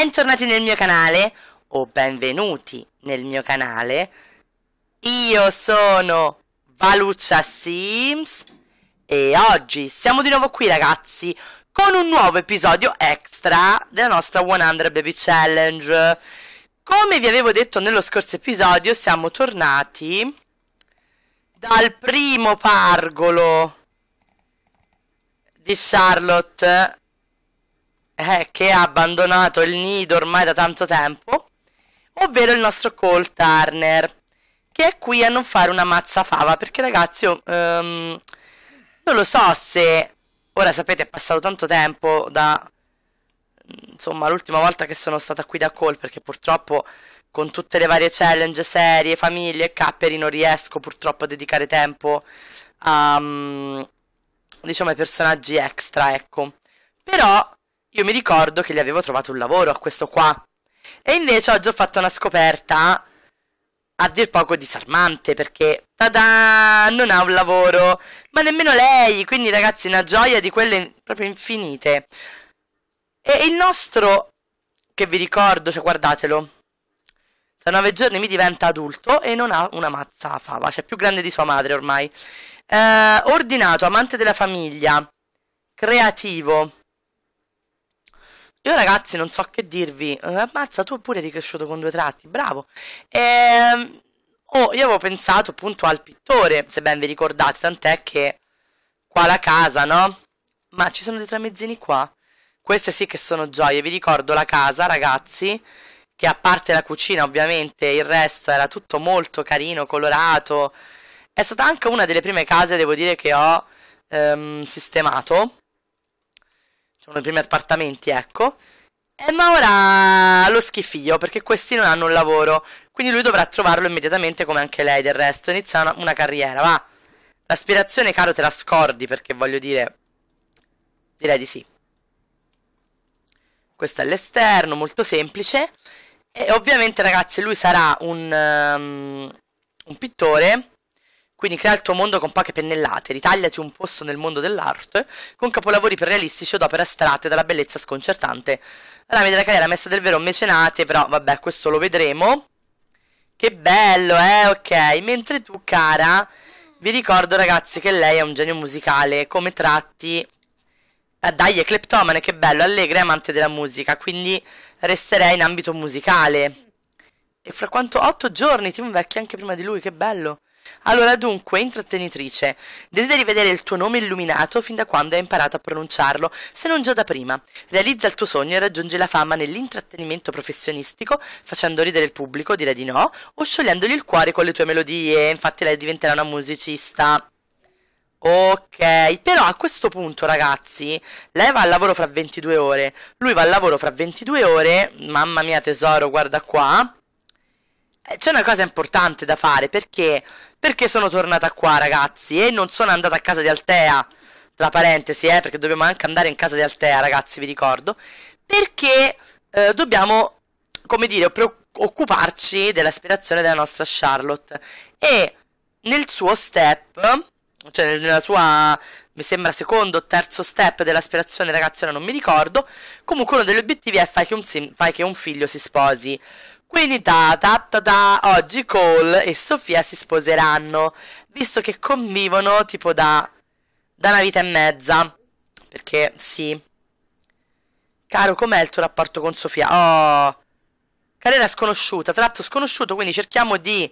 bentornati nel mio canale o benvenuti nel mio canale. Io sono Valuccia Sims e oggi siamo di nuovo qui ragazzi con un nuovo episodio extra della nostra 100 Baby Challenge. Come vi avevo detto nello scorso episodio siamo tornati dal primo pargolo di Charlotte eh, che ha abbandonato il nido ormai da tanto tempo, ovvero il nostro Cole Turner, che è qui a non fare una mazza fava, perché ragazzi, um, non lo so se, ora sapete è passato tanto tempo da, insomma, l'ultima volta che sono stata qui da Cole, perché purtroppo con tutte le varie challenge, serie, famiglie e capperi non riesco purtroppo a dedicare tempo a, um, diciamo, ai personaggi extra, ecco. Però io mi ricordo che gli avevo trovato un lavoro a questo qua. E invece oggi ho fatto una scoperta a dir poco disarmante perché tada, non ha un lavoro, ma nemmeno lei, quindi ragazzi una gioia di quelle proprio infinite. E il nostro, che vi ricordo, cioè guardatelo, Da nove giorni mi diventa adulto e non ha una mazza a fava, cioè più grande di sua madre ormai. Eh, ordinato, amante della famiglia, creativo, io ragazzi non so che dirvi, eh, ammazza tu pure eri cresciuto con due tratti, bravo. Ehm, oh, io avevo pensato appunto al pittore, se ben vi ricordate, tant'è che qua la casa, no? Ma ci sono dei tramezzini qua? Queste sì che sono gioie, vi ricordo la casa ragazzi, che a parte la cucina ovviamente, il resto era tutto molto carino, colorato. È stata anche una delle prime case, devo dire, che ho ehm, sistemato sono i primi appartamenti, ecco. E eh, ma ora lo schifio, perché questi non hanno un lavoro. Quindi lui dovrà trovarlo immediatamente come anche lei del resto. Inizia una, una carriera, va. L'aspirazione, caro, te la scordi perché voglio dire... Direi di sì. Questo è l'esterno, molto semplice. E ovviamente, ragazzi, lui sarà un, um, un pittore quindi crea il tuo mondo con poche pennellate, ritagliati un posto nel mondo dell'arte, con capolavori per realistici od opere astratte dalla bellezza sconcertante. Rame della carriera messa del vero mecenate, però vabbè, questo lo vedremo. Che bello, eh, ok. Mentre tu, cara, vi ricordo ragazzi che lei è un genio musicale, come tratti... Eh, dai, è cleptomane, che bello, allegra e amante della musica, quindi resterei in ambito musicale. E fra quanto? Otto giorni, ti invecchi anche prima di lui, che bello. Allora dunque, intrattenitrice, desideri vedere il tuo nome illuminato fin da quando hai imparato a pronunciarlo, se non già da prima. Realizza il tuo sogno e raggiungi la fama nell'intrattenimento professionistico, facendo ridere il pubblico, dire di no, o sciogliendogli il cuore con le tue melodie, infatti lei diventerà una musicista. Ok, però a questo punto ragazzi, lei va al lavoro fra 22 ore, lui va al lavoro fra 22 ore, mamma mia tesoro, guarda qua. Eh, c'è una cosa importante da fare perché perché sono tornata qua, ragazzi? E non sono andata a casa di Altea. Tra parentesi, eh, perché dobbiamo anche andare in casa di Altea, ragazzi, vi ricordo. Perché eh, dobbiamo, come dire, occuparci dell'aspirazione della nostra Charlotte. E nel suo step, cioè nella sua mi sembra secondo o terzo step dell'aspirazione, ragazzi, ora non mi ricordo. Comunque uno degli obiettivi è fai che un, fai che un figlio si sposi. Quindi ta ta ta ta, oggi Cole e Sofia si sposeranno, visto che convivono tipo da, da una vita e mezza. Perché sì. Caro, com'è il tuo rapporto con Sofia? Oh, carriera sconosciuta, tratto sconosciuto, quindi cerchiamo di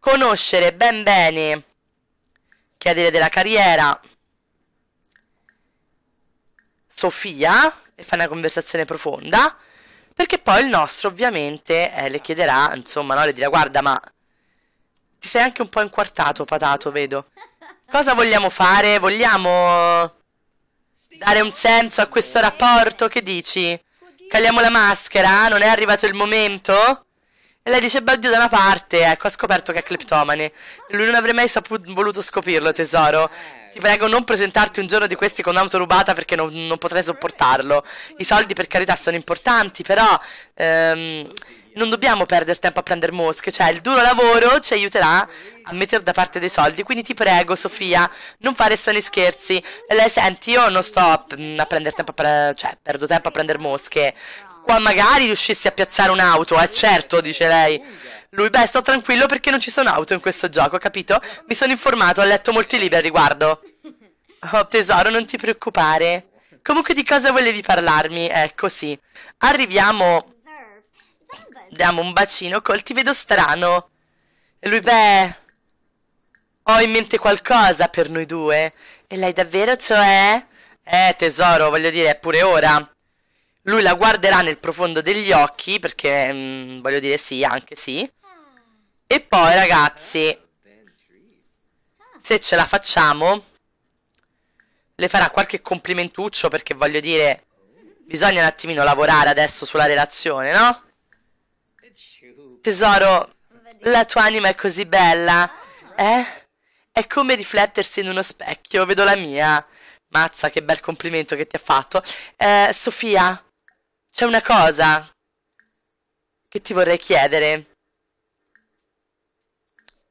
conoscere ben bene, chiedere della carriera, Sofia, e fai una conversazione profonda. Perché poi il nostro ovviamente eh, le chiederà, insomma, no, le dirà guarda ma ti sei anche un po' inquartato patato, vedo. Cosa vogliamo fare? Vogliamo dare un senso a questo rapporto? Che dici? Caliamo la maschera? Non è arrivato il momento? E lei dice, beh, Dio da una parte, ecco, ha scoperto che è cleptomane. Lui non avrebbe mai saputo, voluto scoprirlo, tesoro. Ti prego, non presentarti un giorno di questi con un'auto rubata perché non, non, potrei sopportarlo. I soldi, per carità, sono importanti, però... Ehm, non dobbiamo perdere tempo a prendere mosche, cioè il duro lavoro ci aiuterà a mettere da parte dei soldi, quindi ti prego Sofia, non fare strani scherzi. lei senti, io non sto a prendere tempo a pre- cioè perdo tempo a prendere mosche, qua magari riuscissi a piazzare un'auto, eh certo, dice lei. Lui, beh, sto tranquillo perché non ci sono auto in questo gioco, capito? Mi sono informato, ho letto molti libri a riguardo. Oh, tesoro, non ti preoccupare. Comunque di cosa volevi parlarmi? Ecco, sì. Arriviamo... Diamo un bacino col ti vedo strano. E lui, beh... Ho in mente qualcosa per noi due. E lei davvero, cioè... Eh, tesoro, voglio dire, è pure ora. Lui la guarderà nel profondo degli occhi perché mh, mm, voglio dire sì, anche sì. E poi ragazzi, se ce la facciamo, le farà qualche complimentuccio perché voglio dire, bisogna un attimino lavorare adesso sulla relazione, no? Tesoro, la tua anima è così bella, eh? È come riflettersi in uno specchio, vedo la mia. Mazza, che bel complimento che ti ha fatto. Eh, Sofia, c'è una cosa che ti vorrei chiedere.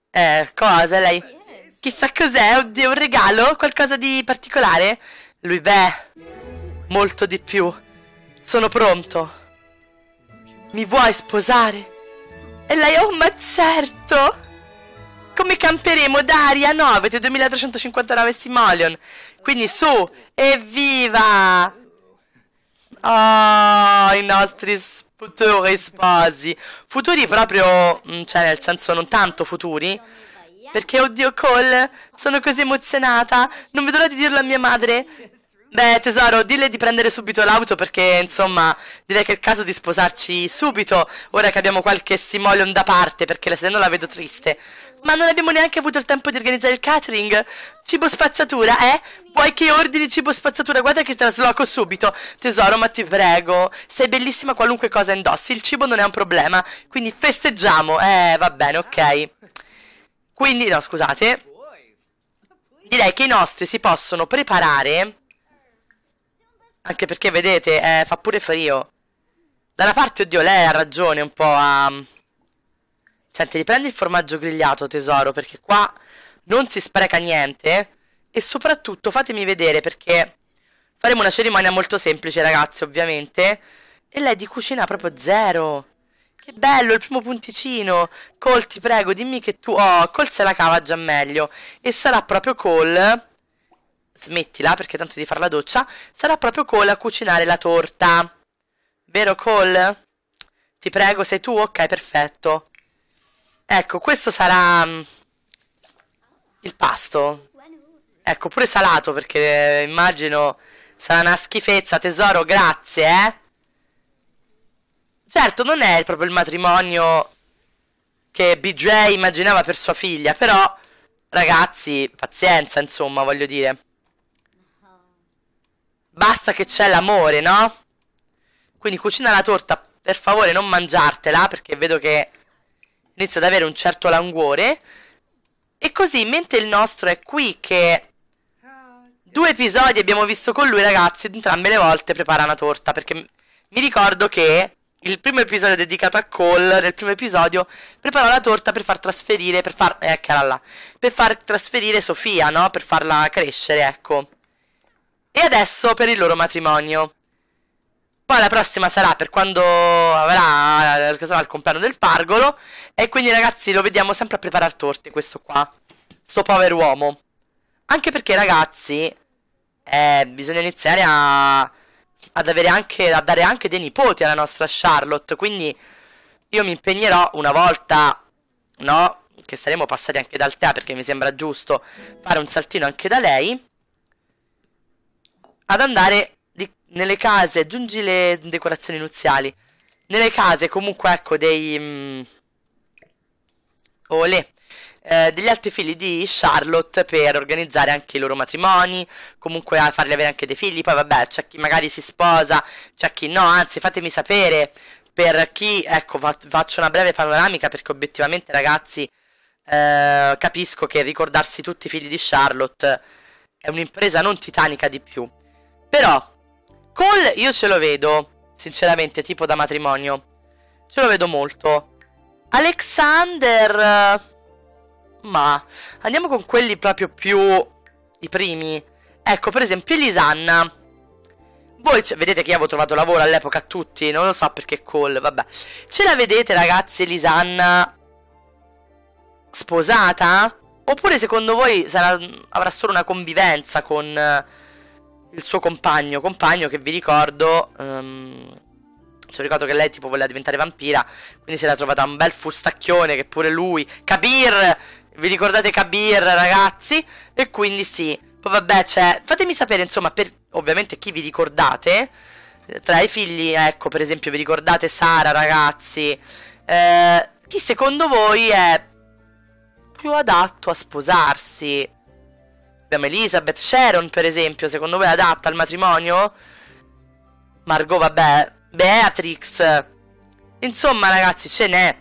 Eh, cosa lei? Chissà cos'è, oddio, un regalo? Qualcosa di particolare? Lui, beh, molto di più. Sono pronto. Mi vuoi sposare? E lei, oh, ma certo! Come camperemo d'aria? 9, 2359 Simoleon. Quindi su, evviva! Ah, i nostri futuri sposi. Futuri proprio, mm, cioè nel senso non tanto futuri. Perché, oddio, Cole, sono così emozionata. Non vedo l'ora di dirlo a mia madre. Beh, tesoro, dille di prendere subito l'auto perché, insomma, direi che è il caso di sposarci subito, ora che abbiamo qualche simoleon da parte, perché se no la vedo triste. Ma non abbiamo neanche avuto il tempo di organizzare il catering. Cibo spazzatura, eh? Vuoi che ordini cibo spazzatura? Guarda che trasloco subito. Tesoro, ma ti prego, sei bellissima qualunque cosa indossi, il cibo non è un problema, quindi festeggiamo. Eh, va bene, ok. Quindi, no, scusate. Direi che i nostri si possono preparare anche perché, vedete, eh, fa pure frio. Da una parte, oddio, lei ha ragione un po' a... Senti, riprendi il formaggio grigliato, tesoro, perché qua non si spreca niente. E soprattutto fatemi vedere, perché faremo una cerimonia molto semplice, ragazzi, ovviamente. E lei di cucina proprio zero. Che bello, il primo punticino. Col, ti prego, dimmi che tu... Oh, Col se la cava già meglio. E sarà proprio Col smettila perché tanto di fare la doccia, sarà proprio Cole a cucinare la torta. Vero Cole? Ti prego, sei tu? Ok, perfetto. Ecco, questo sarà mm, il pasto. Ecco, pure salato perché eh, immagino sarà una schifezza, tesoro, grazie, eh. Certo, non è proprio il matrimonio che BJ immaginava per sua figlia, però ragazzi, pazienza, insomma, voglio dire. Basta che c'è l'amore, no? Quindi cucina la torta, per favore non mangiartela, perché vedo che inizia ad avere un certo languore. E così, mentre il nostro è qui che... Due episodi abbiamo visto con lui, ragazzi, entrambe le volte prepara una torta, perché mi ricordo che il primo episodio dedicato a Cole, nel primo episodio, preparò la torta per far trasferire, per far, eh, là, per far trasferire Sofia, no? Per farla crescere, ecco e adesso per il loro matrimonio. Poi la prossima sarà per quando avrà eh, sarà il compleanno del pargolo e quindi ragazzi lo vediamo sempre a preparare torte questo qua, sto povero uomo. Anche perché ragazzi eh, bisogna iniziare a, ad avere anche, a dare anche dei nipoti alla nostra Charlotte, quindi io mi impegnerò una volta, no, che saremo passati anche dal tè perché mi sembra giusto fare un saltino anche da lei ad andare di, nelle case, aggiungi le decorazioni nuziali, nelle case comunque ecco dei... Mh, mm, olè, eh, degli altri figli di Charlotte per organizzare anche i loro matrimoni, comunque farli avere anche dei figli, poi vabbè c'è chi magari si sposa, c'è chi no, anzi fatemi sapere per chi, ecco fa faccio una breve panoramica perché obiettivamente ragazzi eh, capisco che ricordarsi tutti i figli di Charlotte è un'impresa non titanica di più. Però, Cole io ce lo vedo, sinceramente, tipo da matrimonio. Ce lo vedo molto. Alexander... Ma... Andiamo con quelli proprio più... I primi. Ecco, per esempio, Elisanna. Voi vedete che io avevo trovato lavoro all'epoca a tutti, non lo so perché Cole, vabbè. Ce la vedete ragazzi Elisanna sposata? Oppure secondo voi sarà, avrà solo una convivenza con il suo compagno, compagno che vi ricordo... Um, ci ricordo che lei tipo voleva diventare vampira, quindi si era trovata un bel fustacchione che pure lui... Kabir! Vi ricordate Kabir, ragazzi? E quindi sì. Poi vabbè, cioè, fatemi sapere, insomma, per ovviamente chi vi ricordate. Tra i figli, ecco, per esempio, vi ricordate Sara, ragazzi. Eh, chi secondo voi è più adatto a sposarsi? Abbiamo Elizabeth Sharon, per esempio, secondo voi è adatta al matrimonio? Margot, vabbè. Beatrix. Insomma, ragazzi, ce n'è.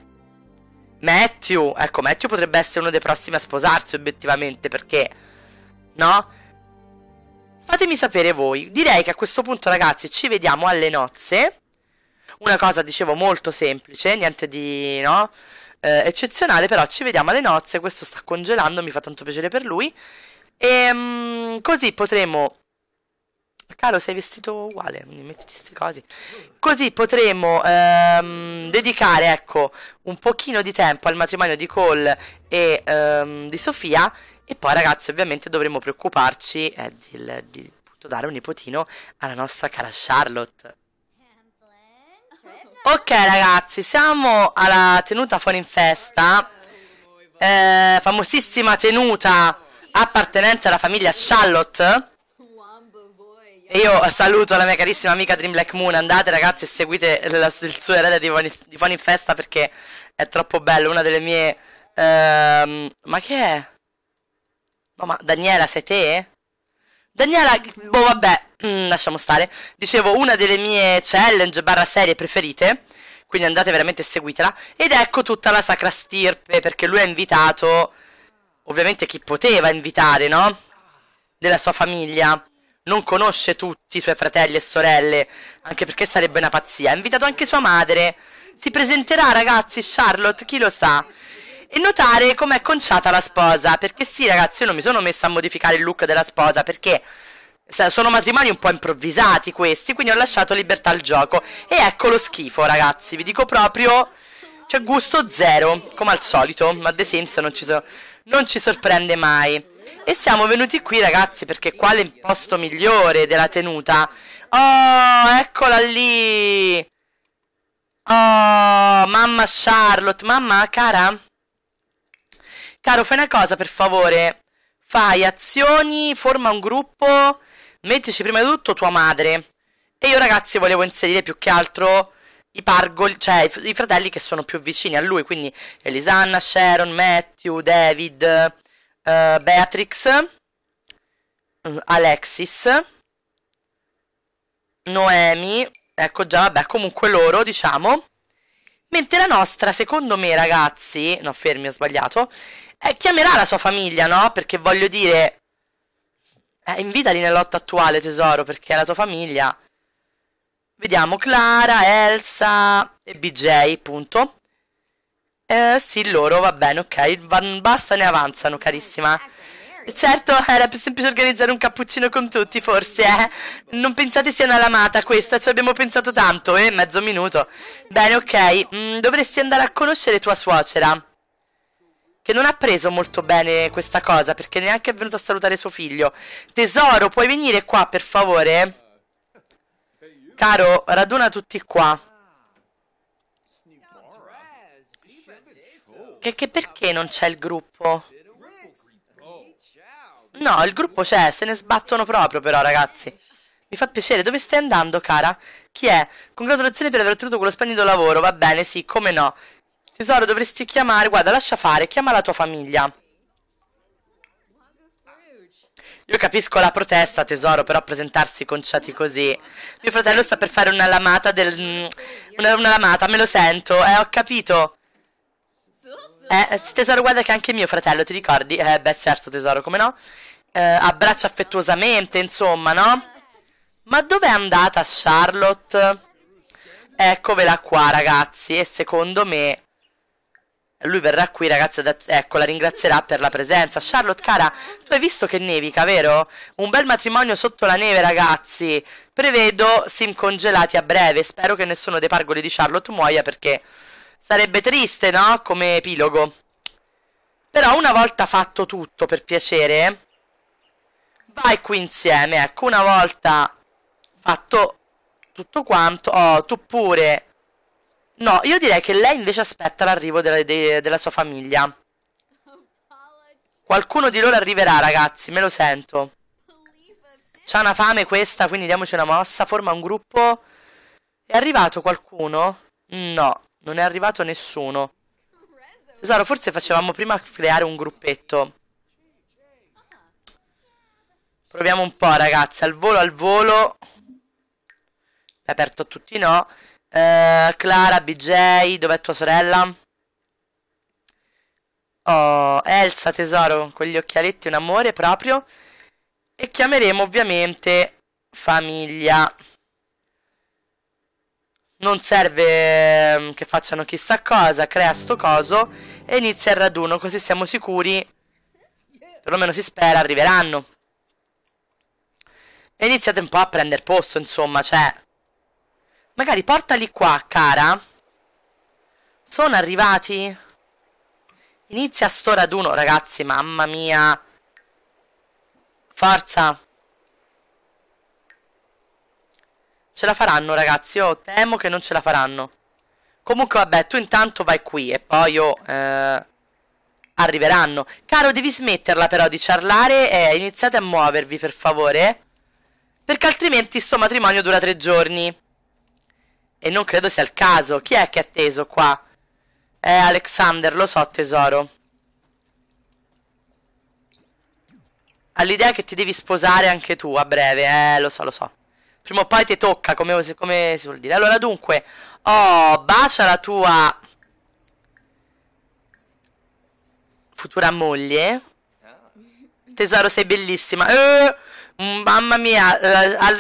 Matthew, ecco, Matthew potrebbe essere uno dei prossimi a sposarsi, obiettivamente, perché... No? Fatemi sapere voi. Direi che a questo punto, ragazzi, ci vediamo alle nozze. Una cosa, dicevo, molto semplice, niente di... no? Eh, eccezionale, però ci vediamo alle nozze. Questo sta congelando, mi fa tanto piacere per lui. E um, così potremo... Caro, sei vestito uguale, mettiti queste cose. Così potremo um, dedicare, ecco, un pochino di tempo al matrimonio di Cole e um, di Sofia. E poi, ragazzi, ovviamente dovremo preoccuparci eh, di, di dare un nipotino alla nostra cara Charlotte. Ok ragazzi, siamo alla tenuta fuori in festa, eh, famosissima tenuta appartenenza alla famiglia Charlotte. E io saluto la mia carissima amica Dream Black Moon. Andate ragazzi e seguite il suo erede di Foni, in Festa perché è troppo bello. Una delle mie... Ehm, ma che è? No ma Daniela sei te? Daniela, boh vabbè, mm, lasciamo stare. Dicevo, una delle mie challenge barra serie preferite. Quindi andate veramente e seguitela. Ed ecco tutta la sacra stirpe perché lui ha invitato ovviamente chi poteva invitare, no? Della sua famiglia. Non conosce tutti i suoi fratelli e sorelle, anche perché sarebbe una pazzia. Ha invitato anche sua madre. Si presenterà, ragazzi, Charlotte, chi lo sa? E notare com'è conciata la sposa, perché sì, ragazzi, io non mi sono messa a modificare il look della sposa, perché sono matrimoni un po' improvvisati questi, quindi ho lasciato libertà al gioco. E ecco lo schifo, ragazzi, vi dico proprio... C'è gusto zero, come al solito, ma The Sims non ci sono non ci sorprende mai. E siamo venuti qui ragazzi perché quale posto migliore della tenuta? Oh, eccola lì! Oh, mamma Charlotte, mamma cara? Caro, fai una cosa per favore. Fai azioni, forma un gruppo, mettici prima di tutto tua madre. E io ragazzi volevo inserire più che altro i Pargol, cioè i, fratelli che sono più vicini a lui, quindi Elisanna, Sharon, Matthew, David, eh, Beatrix, mm, Alexis, Noemi, ecco già, vabbè, comunque loro, diciamo. Mentre la nostra, secondo me, ragazzi, no, fermi, ho sbagliato, eh, chiamerà la sua famiglia, no? Perché voglio dire, eh, invitali nella attuale, tesoro, perché la tua famiglia. Vediamo Clara, Elsa e BJ, punto. Eh, sì, loro, va bene, ok. Van, basta, ne avanzano, carissima. Certo, era più semplice organizzare un cappuccino con tutti, forse, eh. Non pensate sia una lamata questa, ci abbiamo pensato tanto, eh, mezzo minuto. Bene, ok. Mm, dovresti andare a conoscere tua suocera. Che non ha preso molto bene questa cosa, perché neanche è venuta a salutare suo figlio. Tesoro, puoi venire qua, per favore? Caro, raduna tutti qua. Che, che perché non c'è il gruppo? No, il gruppo c'è, se ne sbattono proprio però, ragazzi. Mi fa piacere, dove stai andando, cara? Chi è? Congratulazioni per aver ottenuto quello splendido lavoro, va bene, sì, come no. Tesoro, dovresti chiamare, guarda, lascia fare, chiama la tua famiglia. Io capisco la protesta, tesoro, però presentarsi conciati così. Mio fratello sta per fare mm, una lamata del... Una, una lamata, me lo sento, eh, ho capito. Eh, tesoro, guarda che anche mio fratello, ti ricordi? Eh, beh, certo, tesoro, come no? Eh, abbraccia affettuosamente, insomma, no? Ma dov'è andata Charlotte? Eccola qua, ragazzi, e secondo me... Lui verrà qui, ragazzi, da... ecco, la ringrazierà per la presenza. Charlotte, cara, tu hai visto che nevica, vero? Un bel matrimonio sotto la neve, ragazzi. Prevedo sim congelati a breve. Spero che nessuno dei pargoli di Charlotte muoia perché sarebbe triste, no? Come epilogo. Però una volta fatto tutto, per piacere, vai qui insieme. Ecco, una volta fatto tutto quanto... Oh, tu pure... No, io direi che lei invece aspetta l'arrivo della, de, della sua famiglia. Qualcuno di loro arriverà, ragazzi, me lo sento. C'ha una fame questa, quindi diamoci una mossa. Forma un gruppo. È arrivato qualcuno? No, non è arrivato nessuno. Tesoro, forse facevamo prima creare un gruppetto. Proviamo un po', ragazzi. Al volo, al volo. È aperto a tutti no. Uh, Clara, BJ, dov'è tua sorella? Oh, Elsa, tesoro, con gli occhialetti, un amore proprio. E chiameremo ovviamente famiglia. Non serve mm, che facciano chissà cosa, crea sto coso e inizia il raduno, così siamo sicuri, perlomeno si spera, arriveranno. E iniziate un po' a prendere posto, insomma, cioè... Magari portali qua, cara. Sono arrivati? Inizia sto raduno, ragazzi, mamma mia. Forza. Ce la faranno, ragazzi. Io temo che non ce la faranno. Comunque, vabbè, tu intanto vai qui e poi io... Eh, arriveranno. Caro, devi smetterla però di ciarlare e iniziate a muovervi, per favore. Perché altrimenti sto matrimonio dura tre giorni. E non credo sia il caso. Chi è che è atteso qua? Eh, Alexander, lo so, tesoro. All'idea che ti devi sposare anche tu a breve, eh, lo so, lo so. Prima o poi ti tocca, come, come si vuol dire. Allora, dunque, oh, bacia la tua futura moglie. Ah. Tesoro, sei bellissima. Eh, Mm, mamma mia,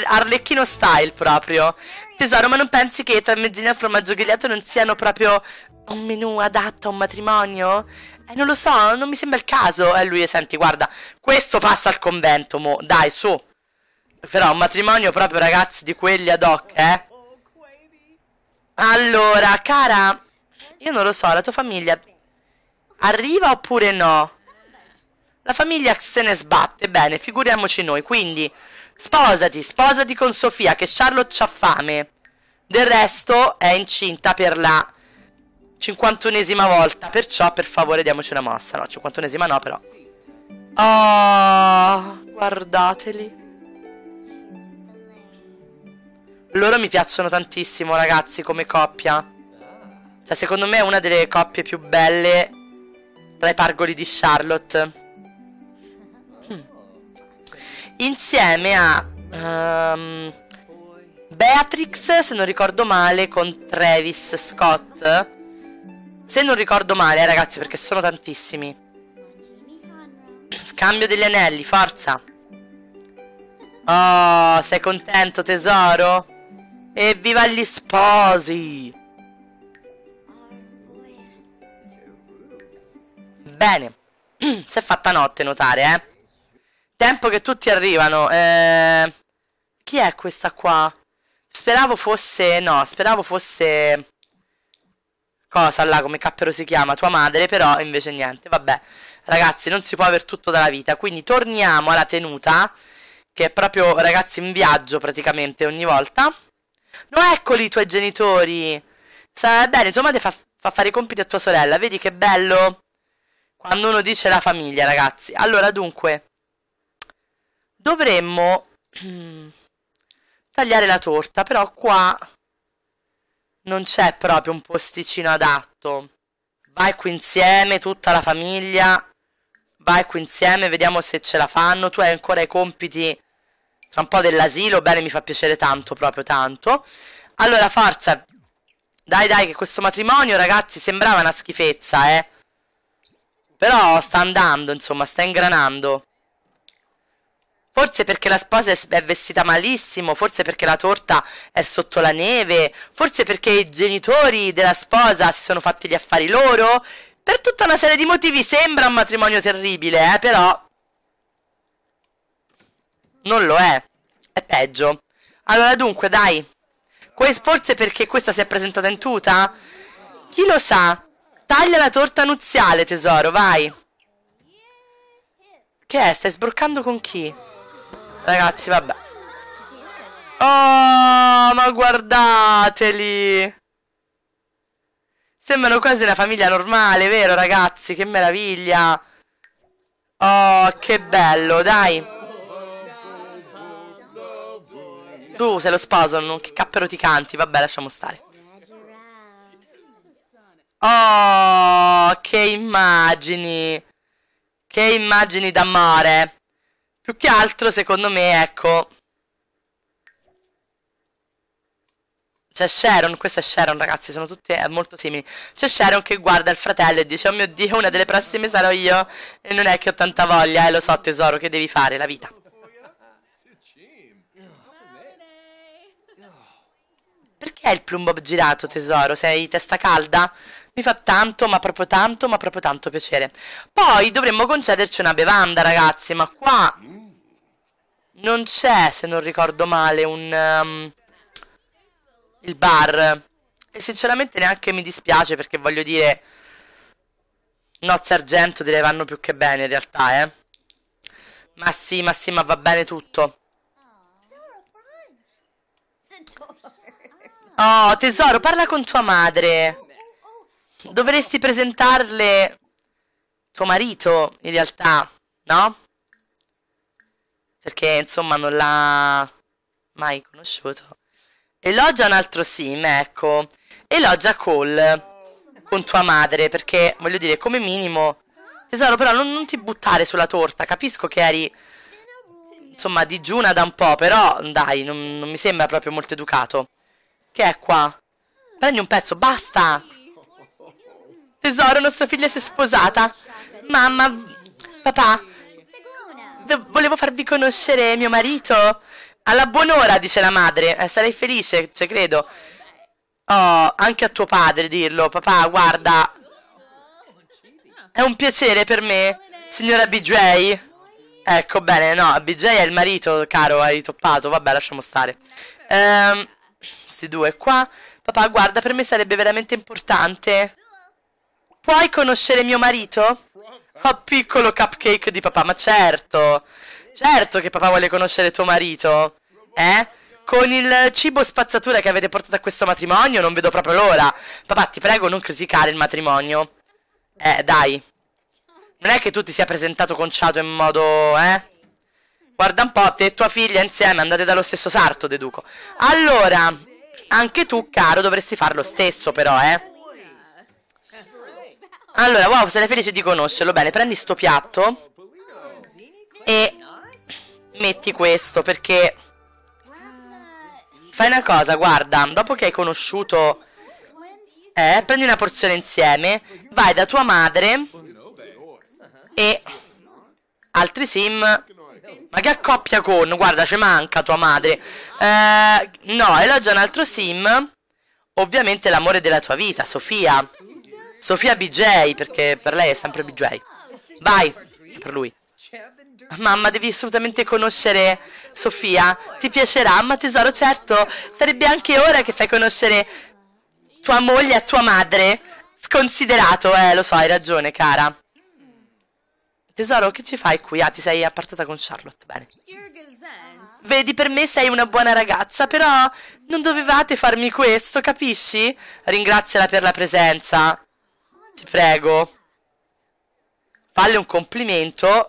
Arlecchino style proprio. Tesoro, ma non pensi che tramezzina e formaggio grigliato non siano proprio un menù adatto a un matrimonio? Eh, non lo so, non mi sembra il caso. E eh, lui, senti, guarda, questo passa al convento, mo. Dai, su. Però un matrimonio proprio, ragazzi, di quelli ad hoc, eh. Allora, cara, io non lo so, la tua famiglia arriva oppure no? La famiglia se ne sbatte, bene, figuriamoci noi, quindi sposati, sposati con Sofia, che Charlotte ha fame. Del resto è incinta per la 51esima volta, perciò per favore diamoci una mossa, no, 51esima no però. Oh, guardateli. Loro mi piacciono tantissimo, ragazzi, come coppia. Cioè, secondo me è una delle coppie più belle tra i pargoli di Charlotte insieme a um, Beatrix, se non ricordo male, con Travis Scott. Se non ricordo male, eh, ragazzi, perché sono tantissimi. Scambio degli anelli, forza. Oh, sei contento, tesoro? Evviva gli sposi! Bene. si è fatta notte, notare, eh. Tempo che tutti arrivano. Eh, chi è questa qua? Speravo fosse... No, speravo fosse... Cosa là, come cappero si chiama? Tua madre, però invece niente. Vabbè, ragazzi, non si può aver tutto dalla vita. Quindi torniamo alla tenuta, che è proprio, ragazzi, in viaggio praticamente ogni volta. No, eccoli i tuoi genitori. Sarà bene, tua madre fa, fa fare i compiti a tua sorella. Vedi che bello? Quando uno dice la famiglia, ragazzi. Allora, dunque... Dovremmo mm, tagliare la torta, però qua non c'è proprio un posticino adatto. Vai qui insieme, tutta la famiglia. Vai qui insieme, vediamo se ce la fanno. Tu hai ancora i compiti tra un po' dell'asilo. Bene, mi fa piacere tanto, proprio tanto. Allora, forza. Dai, dai, che questo matrimonio, ragazzi, sembrava una schifezza, eh. Però sta andando, insomma, sta ingranando. Forse perché la sposa è vestita malissimo, forse perché la torta è sotto la neve, forse perché i genitori della sposa si sono fatti gli affari loro. Per tutta una serie di motivi sembra un matrimonio terribile, eh, però... Non lo è. È peggio. Allora dunque, dai. Que forse perché questa si è presentata in tuta? Chi lo sa? Taglia la torta nuziale, tesoro, vai. Che è? Stai sbroccando con chi? Ragazzi, vabbè. Oh, ma guardateli! Sembrano quasi una famiglia normale, vero ragazzi? Che meraviglia! Oh, che bello, dai! Tu sei lo spason, che cappero ti canti, vabbè, lasciamo stare. Oh, che immagini! Che immagini d'amore! Più che altro, secondo me, ecco... C'è Sharon, questa è Sharon ragazzi, sono tutte eh, molto simili. C'è Sharon che guarda il fratello e dice, oh mio Dio, una delle prossime sarò io. E non è che ho tanta voglia, eh, lo so tesoro, che devi fare, la vita. Perché hai il plumbob girato tesoro? Sei testa calda? Mi fa tanto, ma proprio tanto, ma proprio tanto piacere. Poi dovremmo concederci una bevanda, ragazzi, ma qua... Non c'è, se non ricordo male, un... Um, il bar. E sinceramente neanche mi dispiace, perché voglio dire... Nozze argento te vanno più che bene, in realtà, eh. Ma sì, ma sì, ma va bene tutto. Oh, oh tesoro, parla con tua madre. Dovresti presentarle tuo marito, in realtà, no? Perché, insomma, non l'ha mai conosciuto. Elogia un altro sim, ecco. Elogia Cole con tua madre, perché, voglio dire, come minimo... Tesoro, però non, non ti buttare sulla torta, capisco che eri... Insomma, digiuna da un po', però, dai, non, non mi sembra proprio molto educato. Che è qua? Prendi un pezzo, basta! Tesoro, nostra figlia si è sposata. Mamma, papà, volevo farvi conoscere mio marito. Alla buon'ora, dice la madre. Eh, sarei felice, cioè credo. Oh, anche a tuo padre dirlo, papà, guarda. È un piacere per me, signora BJ. Ecco, bene, no, BJ è il marito, caro, hai toppato. Vabbè, lasciamo stare. Ehm, sti due qua. Papà, guarda, per me sarebbe veramente importante. Puoi conoscere mio marito? Oh, piccolo cupcake di papà, ma certo. Certo che papà vuole conoscere tuo marito. Eh? Con il cibo spazzatura che avete portato a questo matrimonio non vedo proprio l'ora. Papà, ti prego, non criticare il matrimonio. Eh, dai. Non è che tu ti sia presentato conciato in modo... eh? Guarda un po', te e tua figlia insieme andate dallo stesso sarto, deduco. Allora, anche tu, caro, dovresti fare lo stesso però, eh? Allora, wow, sarei felice di conoscerlo. Bene, prendi sto piatto e metti questo perché... Fai una cosa, guarda, dopo che hai conosciuto... Eh, prendi una porzione insieme, vai da tua madre e... Altri sim... Ma che accoppia con? Guarda, ci manca tua madre. Eh, no, elogia un altro sim. Ovviamente l'amore della tua vita, Sofia. Sofia BJ, perché per lei è sempre BJ. Vai, per lui. Mamma, devi assolutamente conoscere Sofia. Ti piacerà, ma tesoro, certo. Sarebbe anche ora che fai conoscere tua moglie a tua madre. Sconsiderato, eh, lo so, hai ragione, cara. Tesoro, che ci fai qui? Ah, ti sei appartata con Charlotte, bene. Vedi, per me sei una buona ragazza, però non dovevate farmi questo, capisci? Ringraziala per la presenza. Ti prego. Falle un complimento.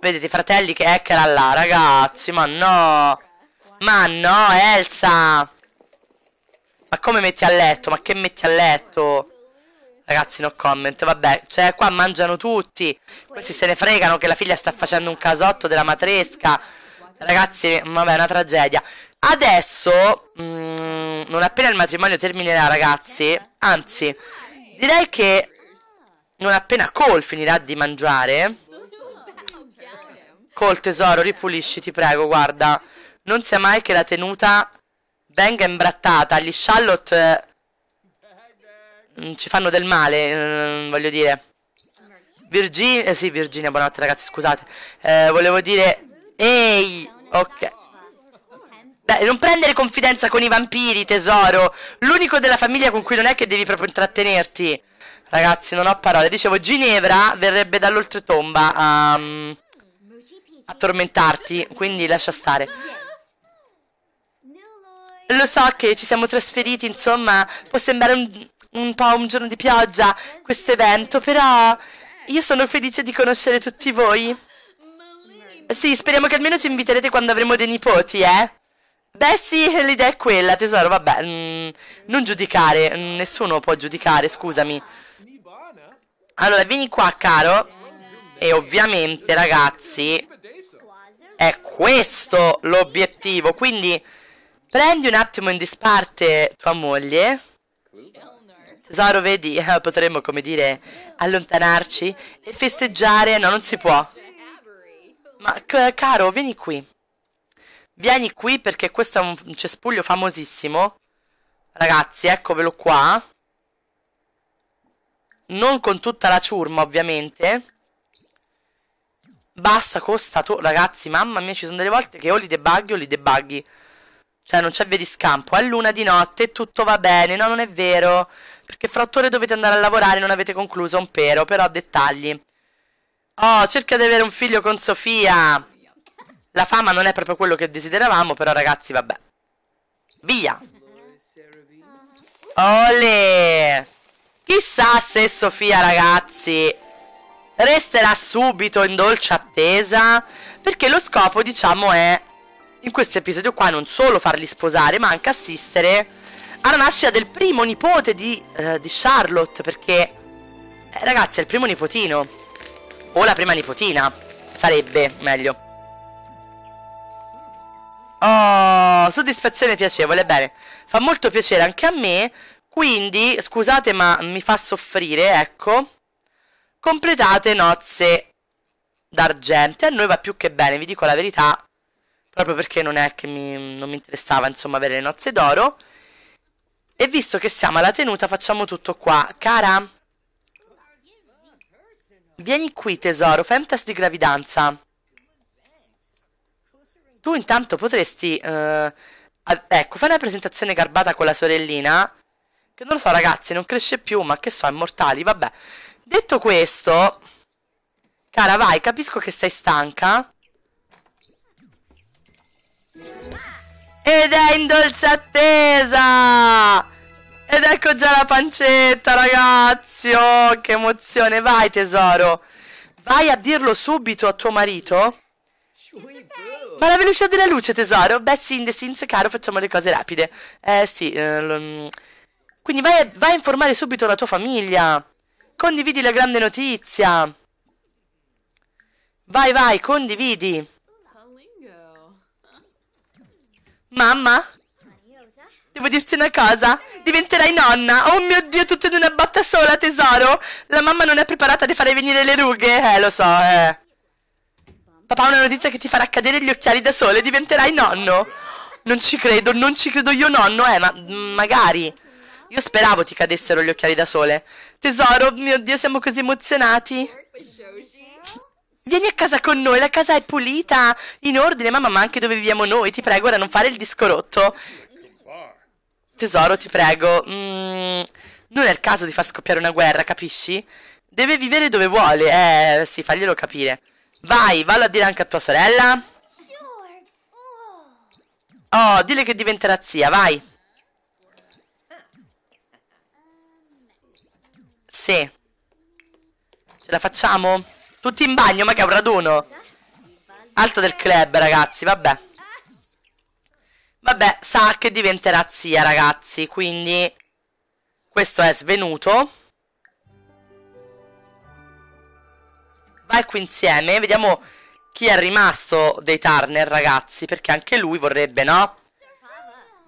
Vedete, fratelli, che eccola là, ragazzi. Ma no. Ma no, Elsa. Ma come metti a letto? Ma che metti a letto? Ragazzi, no comment, vabbè, cioè qua mangiano tutti, questi se ne fregano che la figlia sta facendo un casotto della matresca, ragazzi, vabbè, è una tragedia. Adesso, mh, mm, non appena il matrimonio terminerà, ragazzi, anzi, direi che non appena Cole finirà di mangiare... Cole, tesoro, ripulisci, ti prego, guarda. Non sia mai che la tenuta venga imbrattata. Gli Charlotte mm, ci fanno del male, mm, voglio dire. Virginia, eh sì, Virginia, buonanotte ragazzi, scusate. Eh, volevo dire, ehi, ok. Beh, non prendere confidenza con i vampiri, tesoro. L'unico della famiglia con cui non è che devi proprio intrattenerti. Ragazzi, non ho parole. Dicevo, Ginevra verrebbe dall'oltretomba a... Um, a tormentarti, quindi lascia stare. Lo so che ci siamo trasferiti, insomma, può sembrare un, un po' un giorno di pioggia questo evento, però io sono felice di conoscere tutti voi. Sì, speriamo che almeno ci inviterete quando avremo dei nipoti, eh? Beh sì, l'idea è quella, tesoro, vabbè, mh, mm, non giudicare, mm, nessuno può giudicare, scusami. Allora, vieni qua, caro. E ovviamente, ragazzi, è questo l'obiettivo, quindi prendi un attimo in disparte tua moglie. Tesoro, vedi, eh, potremmo, come dire, allontanarci e festeggiare. No, non si può. Ma, caro, vieni qui. Vieni qui perché questo è un cespuglio famosissimo. Ragazzi, eccovelo qua. Non con tutta la ciurma, ovviamente. Basta, costa to Ragazzi, mamma mia, ci sono delle volte che o li debughi o li debughi. Cioè, non c'è via di scampo. È luna di notte, e tutto va bene. No, non è vero. Perché fra otto ore dovete andare a lavorare, non avete concluso un pero. Però, dettagli. Oh, cerca di avere un figlio con Sofia. La fama non è proprio quello che desideravamo, però ragazzi, vabbè. Via! Ole! Chissà se Sofia, ragazzi, resterà subito in dolce attesa, perché lo scopo, diciamo, è in questo episodio qua non solo farli sposare, ma anche assistere alla nascita del primo nipote di, eh, di Charlotte, perché, eh, ragazzi, è il primo nipotino, o la prima nipotina, sarebbe meglio. Oh, soddisfazione piacevole, bene. Fa molto piacere anche a me. Quindi, scusate ma mi fa soffrire, ecco. Completate nozze d'argento. a noi va più che bene, vi dico la verità. Proprio perché non è che mi, non mi interessava, insomma, avere le nozze d'oro. E visto che siamo alla tenuta, facciamo tutto qua. Cara, vieni qui tesoro, fai un test di gravidanza. Tu intanto potresti... Eh, ecco, fai una presentazione garbata con la sorellina. Che non lo so, ragazzi, non cresce più, ma che so, è mortali, vabbè. Detto questo... Cara, vai, capisco che sei stanca. Ed è in dolce attesa! Ed ecco già la pancetta, ragazzi! Oh, che emozione! Vai, tesoro! Vai a dirlo subito a tuo marito sì, ma la velocità della luce, tesoro? Beh, sì, in The Sims, caro, facciamo le cose rapide. Eh, sì. Eh, mm. quindi vai a, vai a informare subito la tua famiglia. Condividi la grande notizia. Vai, vai, condividi. Mamma? Devo dirti una cosa? Diventerai nonna? Oh mio Dio, tutto in una botta sola, tesoro! La mamma non è preparata a fare venire le rughe? Eh, lo so, eh. Papà ha una notizia che ti farà cadere gli occhiali da sole diventerai nonno. Non ci credo, non ci credo io nonno, eh, ma mm, magari. Io speravo ti cadessero gli occhiali da sole. Tesoro, mio Dio, siamo così emozionati. Vieni a casa con noi, la casa è pulita, in ordine, mamma, ma anche dove viviamo noi. Ti prego, ora non fare il disco rotto. Tesoro, ti prego. Mm, non è il caso di far scoppiare una guerra, capisci? Deve vivere dove vuole, eh, sì, faglielo capire. Vai, vallo a dire anche a tua sorella. Oh, dile che diventerà zia, vai. Sì. Ce la facciamo? Tutti in bagno, ma che è un raduno. Alto del club, ragazzi, vabbè. Vabbè, sa che diventerà zia, ragazzi, quindi... Questo è svenuto. Valco insieme. Vediamo chi è rimasto dei Turner, ragazzi. Perché anche lui vorrebbe, no?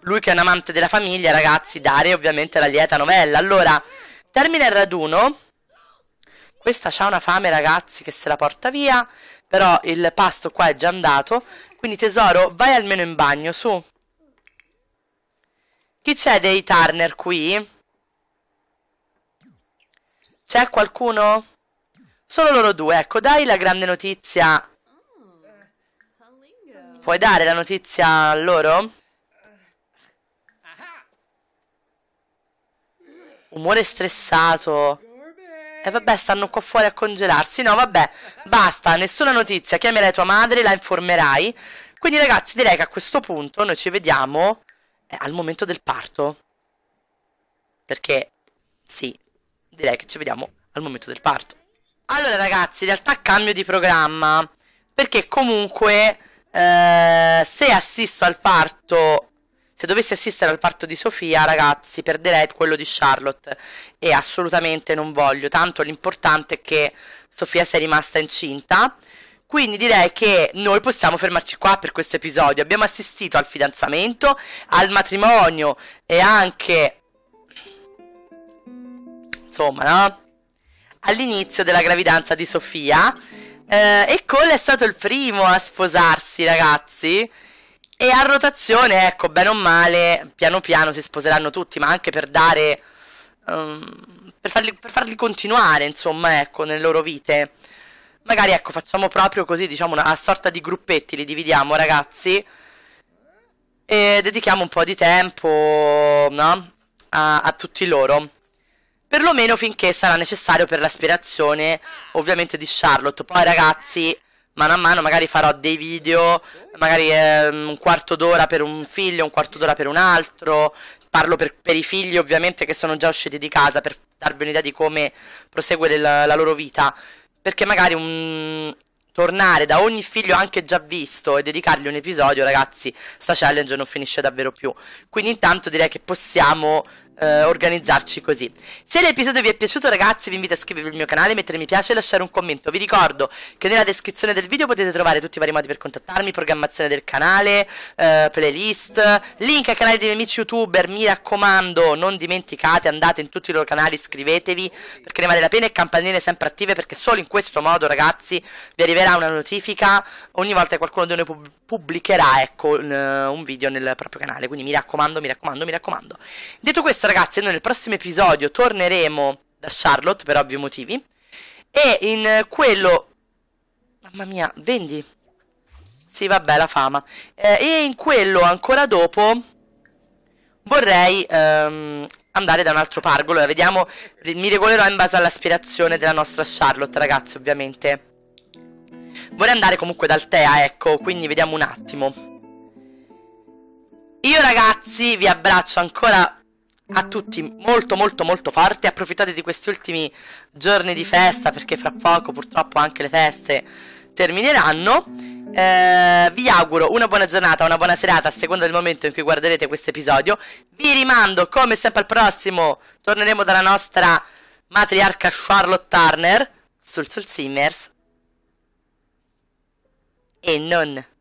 Lui che è un amante della famiglia, ragazzi, dare ovviamente la lieta novella. Allora, termina il raduno. Questa ha una fame, ragazzi, che se la porta via. Però il pasto qua è già andato. Quindi, tesoro, vai almeno in bagno, su. Chi c'è dei Turner qui? C'è qualcuno? Solo loro due, ecco, dai la grande notizia. Puoi dare la notizia a loro? Umore stressato. E eh vabbè, stanno qua fuori a congelarsi. No, vabbè, basta, nessuna notizia. Chiamerai tua madre, la informerai. Quindi ragazzi, direi che a questo punto noi ci vediamo eh, al momento del parto. Perché, sì, direi che ci vediamo al momento del parto. Allora ragazzi, in realtà cambio di programma, perché comunque eh, se assisto al parto se dovessi assistere al parto di Sofia, ragazzi, perderei quello di Charlotte. E assolutamente non voglio. Tanto l'importante è che Sofia sia rimasta incinta. Quindi direi che noi possiamo fermarci qua per questo episodio. Abbiamo assistito al fidanzamento, al matrimonio e anche... Insomma, no? all'inizio della gravidanza di Sofia. Eh, e Cole è stato il primo a sposarsi, ragazzi. E a rotazione, ecco, bene o male, piano piano si sposeranno tutti, ma anche per dare... Um, per, farli, per, farli, continuare, insomma, ecco, nelle loro vite. Magari, ecco, facciamo proprio così, diciamo, una sorta di gruppetti, li dividiamo, ragazzi. E dedichiamo un po' di tempo, no? a, a tutti loro perlomeno finché sarà necessario per l'aspirazione ovviamente di Charlotte. Poi ragazzi, mano a mano magari farò dei video, magari eh, un quarto d'ora per un figlio, un quarto d'ora per un altro, parlo per, per, i figli ovviamente che sono già usciti di casa per darvi un'idea di come prosegue la, la loro vita, perché magari un, tornare da ogni figlio anche già visto e dedicargli un episodio, ragazzi, sta challenge non finisce davvero più. Quindi intanto direi che possiamo eh, organizzarci così. Se l'episodio vi è piaciuto ragazzi vi invito a iscrivervi al mio canale, mettere mi piace e lasciare un commento. Vi ricordo che nella descrizione del video potete trovare tutti i vari modi per contattarmi, programmazione del canale, eh, playlist, link al canale dei miei amici youtuber, mi raccomando non dimenticate, andate in tutti i loro canali, iscrivetevi perché ne vale la pena e campanelle sempre attive perché solo in questo modo ragazzi vi arriverà una notifica ogni volta che qualcuno di noi pub pubblicherà ecco, un, un video nel proprio canale. Quindi mi raccomando, mi raccomando, mi raccomando. Detto questo ragazzi, noi nel prossimo episodio torneremo da Charlotte per ovvi motivi. E in eh, quello... Mamma mia, vendi. Sì, vabbè, la fama. Eh, e in quello ancora dopo vorrei ehm, andare da un altro pargolo. vediamo, mi regolerò in base all'aspirazione della nostra Charlotte, ragazzi, ovviamente. Vorrei andare comunque dal Tea, ecco, quindi vediamo un attimo. Io ragazzi vi abbraccio ancora a tutti molto molto molto forte. Approfittate di questi ultimi giorni di festa perché fra poco purtroppo anche le feste termineranno. Eh, vi auguro una buona giornata, una buona serata a seconda del momento in cui guarderete questo episodio. Vi rimando come sempre al prossimo. Torneremo dalla nostra matriarca Charlotte Turner sul Soul Simmers. E non.